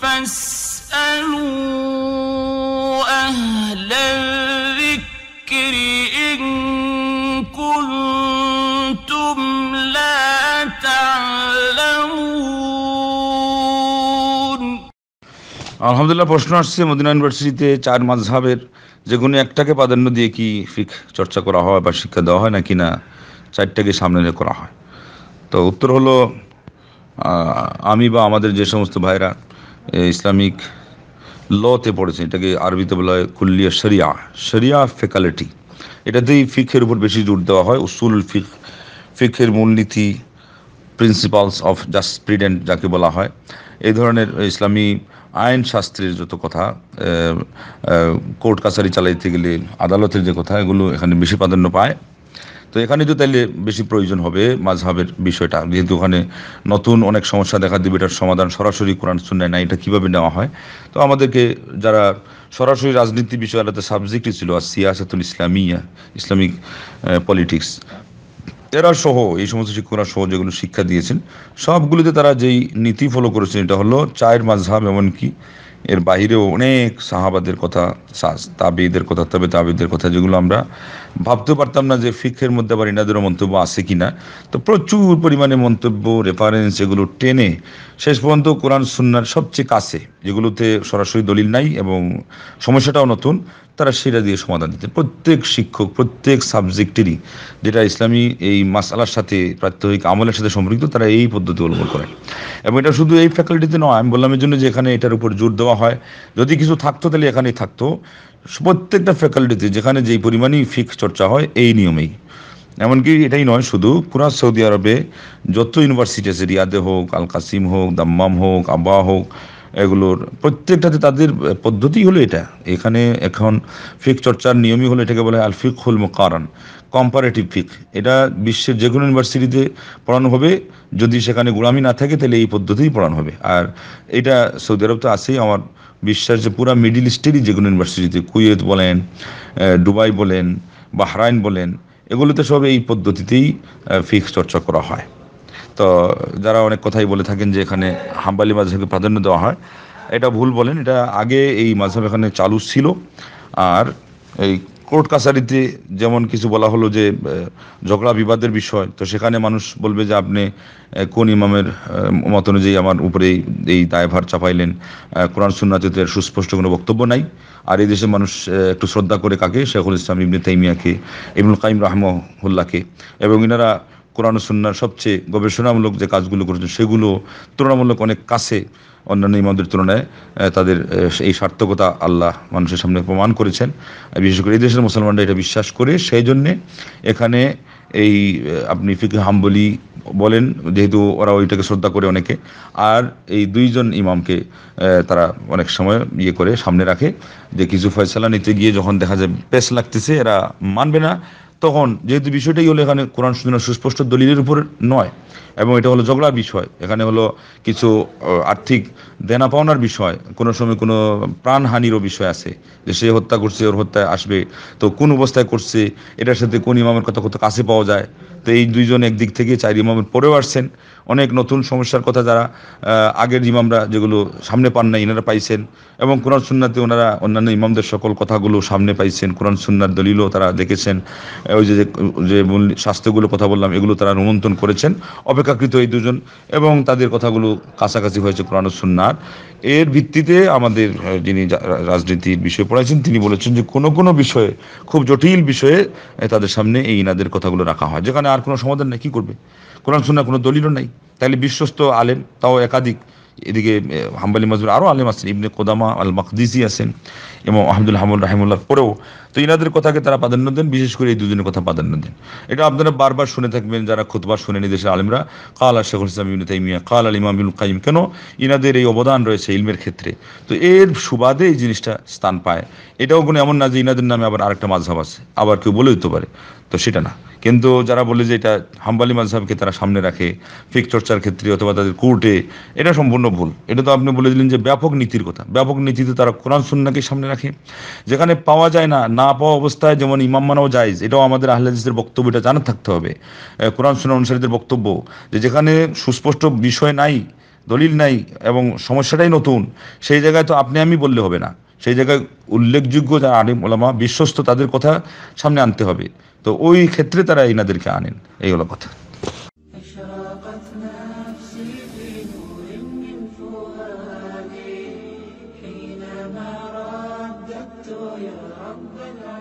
فاسألوا أهل الذكر إن كنتم لا تعلمون আলহামদুলিল্লাহ প্রশ্ন আসছে মদিনা ইউনিভার্সিটিতে চার মাঝহাবের যে কোনো একটাকে প্রাধান্য দিয়ে কি ফিক চর্চা করা হয় বা শিক্ষা দেওয়া হয় নাকি না চারটাকে সামনে নিয়ে করা হয় তো উত্তর হলো আমি বা আমাদের যে সমস্ত ভাইরা ইসলামিক লতে পড়েছেন এটাকে আরবিতে বলা হয় কুল্লিয়া শরিয়া শরিয়া ফেকালিটি এটাতেই ফিকের উপর বেশি জোর দেওয়া হয় উসুল ফিক ফিকের মূলনীতি প্রিন্সিপালস অফ জাস্প্রিডেন্ট যাকে বলা হয় এই ধরনের ইসলামী আইন শাস্ত্রের যত কথা কোর্ট কাছারি চালাইতে গেলে আদালতের যে কথা এগুলো এখানে বেশি প্রাধান্য পায় তো এখানে তো তাইলে বেশি প্রয়োজন হবে মাঝহাবের বিষয়টা যেহেতু ওখানে নতুন অনেক সমস্যা দেখা দেবে এটার সমাধান সরাসরি কোরআন শুনে না এটা কিভাবে নেওয়া হয় তো আমাদেরকে যারা সরাসরি রাজনীতি বিষয় আলাদা সাবজেক্টই ছিল আর সিয়াসাতুল ইসলামিয়া ইসলামিক পলিটিক্স এরা সহ এই সমস্ত শিক্ষকরা সহ যেগুলো শিক্ষা দিয়েছেন সবগুলিতে তারা যেই নীতি ফলো করেছেন এটা হলো চায়ের মাঝহাব এমনকি এর বাইরেও অনেক সাহাবাদের কথা তাবেদের কথা তবে তাবেদের কথা যেগুলো আমরা ভাবতে পারতাম না যে ফিক্ষের মধ্যে আবার ইনাদের মন্তব্য আছে কি না তো প্রচুর পরিমাণে মন্তব্য রেফারেন্স এগুলো টেনে শেষ পর্যন্ত কোরআন সুন্নার সবচেয়ে কাছে যেগুলোতে সরাসরি দলিল নাই এবং সমস্যাটাও নতুন তারা সেটা দিয়ে সমাধান দিতে প্রত্যেক শিক্ষক প্রত্যেক সাবজেক্টেরই যেটা ইসলামী এই মাসালার সাথে প্রাত্যহিক আমলের সাথে সম্পৃক্ত তারা এই পদ্ধতি অবলম্বন করে এবং এটা শুধু এই ফ্যাকাল্টিতে নয় আমি বললাম এর জন্য যে এখানে এটার উপর জোর দেওয়া হয় যদি কিছু থাকতো তাহলে এখানেই থাকতো প্রত্যেকটা ফ্যাকাল্টিতে যেখানে যেই পরিমাণেই ফিক্স চর্চা হয় এই নিয়মেই এমনকি এটাই নয় শুধু পুরা সৌদি আরবে যত ইউনিভার্সিটি আছে রিয়াদে হোক আল কাসিম হোক দাম্মাম হোক আব্বা হোক এগুলোর প্রত্যেকটাতে তাদের পদ্ধতি হলো এটা এখানে এখন ফিক চর্চার নিয়মই হলো এটাকে বলে আল ফিক হুল মোকারণ কম্পারেটিভ ফিক এটা বিশ্বের যে কোনো ইউনিভার্সিটিতে পড়ানো হবে যদি সেখানে গোড়ামি না থাকে তাহলে এই পদ্ধতিই পড়ানো হবে আর এটা সৌদি আরব তো আছেই আমার বিশ্বাস যে পুরা মিডিল ইস্টেরই যেগুলো ইউনিভার্সিটিতে কুয়েত বলেন দুবাই বলেন বাহরাইন বলেন এগুলোতে সব এই পদ্ধতিতেই ফিক্স চর্চা করা হয় তো যারা অনেক কথাই বলে থাকেন যে এখানে হাম্বালি মাঝহকে প্রাধান্য দেওয়া হয় এটা ভুল বলেন এটা আগে এই মাঝহব এখানে চালু ছিল আর এই কোর্ট কাছারিতে যেমন কিছু বলা হলো যে ঝগড়া বিবাদের বিষয় তো সেখানে মানুষ বলবে যে আপনি কোন ইমামের মত অনুযায়ী আমার উপরে এই দায়ভার চাপাইলেন কোরআন সুন্নাতে সুস্পষ্ট কোনো বক্তব্য নাই আর এই দেশের মানুষ একটু শ্রদ্ধা করে কাকে শেখুল ইসলাম ইবনে তাইমিয়াকে ইবনুল কাইম রাহমহুল্লাহকে এবং ইনারা কোরআন সুন্নার সবচেয়ে গবেষণামূলক যে কাজগুলো করেছেন সেগুলো তুলনামূলক অনেক কাছে অন্যান্য ইমামদের তুলনায় তাদের এই সার্থকতা আল্লাহ মানুষের সামনে প্রমাণ করেছেন বিশেষ করে এই দেশের মুসলমানরা এটা বিশ্বাস করে সেই জন্যে এখানে এই আপনি ফিকে হাম্বলি বলেন যেহেতু ওরা ওইটাকে শ্রদ্ধা করে অনেকে আর এই দুইজন ইমামকে তারা অনেক সময় ইয়ে করে সামনে রাখে যে কিছু ফয়সলা নিতে গিয়ে যখন দেখা যায় পেশ লাগতেছে এরা মানবে না তখন যেহেতু বিষয়টাই হলো এখানে কোরআন সুন্দর সুস্পষ্ট দলিলের উপর নয় এবং এটা হলো ঝগড়ার বিষয় এখানে হলো কিছু আর্থিক দেনা পাওনার বিষয় কোনো সময় কোনো প্রাণহানিরও বিষয় আছে যে সে হত্যা করছে ওর হত্যায় আসবে তো কোন অবস্থায় করছে এটার সাথে কোন ইমামের কথা কত কাছে পাওয়া যায় তো এই দুইজন একদিক থেকে চার ইমামের পরেও আসছেন অনেক নতুন সমস্যার কথা যারা আগের ইমামরা যেগুলো সামনে পান না এনারা পাইছেন এবং কোরআন সুন্নাতে ওনারা অন্যান্য ইমামদের সকল কথাগুলো সামনে পাইছেন কোরআন সুন্নার দলিলও তারা দেখেছেন ওই যে যে শাস্ত্রগুলো কথা বললাম এগুলো তারা নিমন্ত্রণ করেছেন অপেক্ষা অপেক্ষাকৃত এই দুজন এবং তাদের কথাগুলো কাছাকাছি হয়েছে কোরআন সুন্নার এর ভিত্তিতে আমাদের যিনি রাজনীতির বিষয়ে পড়াইছেন তিনি বলেছেন যে কোনো কোনো বিষয়ে খুব জটিল বিষয়ে তাদের সামনে এই ইনাদের কথাগুলো রাখা হয় যেখানে আর কোনো সমাধান নেই কী করবে কোরআন সুন্নার কোনো দলিলও নাই তাহলে বিশ্বস্ত আলেম তাও একাধিক এদিকে হাম্বালি মাজুর আরও আলেম আছেন ইবনে কোদামা আল মাকদিজি আছেন এবং আহমদুল হামুল রাহিমুল্লাহ পরেও তো ইনাদের কথাকে তারা প্রাধান্য দেন বিশেষ করে এই দুজনের কথা প্রাধান্য দেন এটা আপনারা বারবার শুনে থাকবেন যারা খুতবা শুনেনি দেশের আলিমরা কাল আর শেখুল ইসলাম ইউনি তাইমিয়া কাল আল ইমাম কাইম কেন ইনাদের এই অবদান রয়েছে ইলমের ক্ষেত্রে তো এর সুবাদে এই জিনিসটা স্থান পায় এটাও কোনো এমন না যে ইনাদের নামে আবার আরেকটা মাঝহাব আছে আবার কেউ বলে দিতে পারে তো সেটা না কিন্তু যারা বলে যে এটা হাম্বালি মাঝহাবকে তারা সামনে রাখে ফিক চর্চার ক্ষেত্রে অথবা তাদের কোর্টে এটা সম্পূর্ণ ভুল এটা তো আপনি বলে দিলেন যে ব্যাপক নীতির কথা ব্যাপক নীতিতে তারা কোরআন সুন্নাকে সামনে রাখে যেখানে পাওয়া যায় না না পাওয়া অবস্থায় যেমন ইমাম মানাও জায়জ এটাও আমাদের আহলাদিসের বক্তব্য এটা জানা থাকতে হবে কোরআন সুন অনুসারীদের বক্তব্য যে যেখানে সুস্পষ্ট বিষয় নাই দলিল নাই এবং সমস্যাটাই নতুন সেই জায়গায় তো আপনি আমি বললে হবে না সেই জায়গায় উল্লেখযোগ্য যা আলিম ওলামা বিশ্বস্ত তাদের কথা সামনে আনতে হবে তো ওই ক্ষেত্রে তারা এনাদেরকে আনেন এই হলো কথা Amen.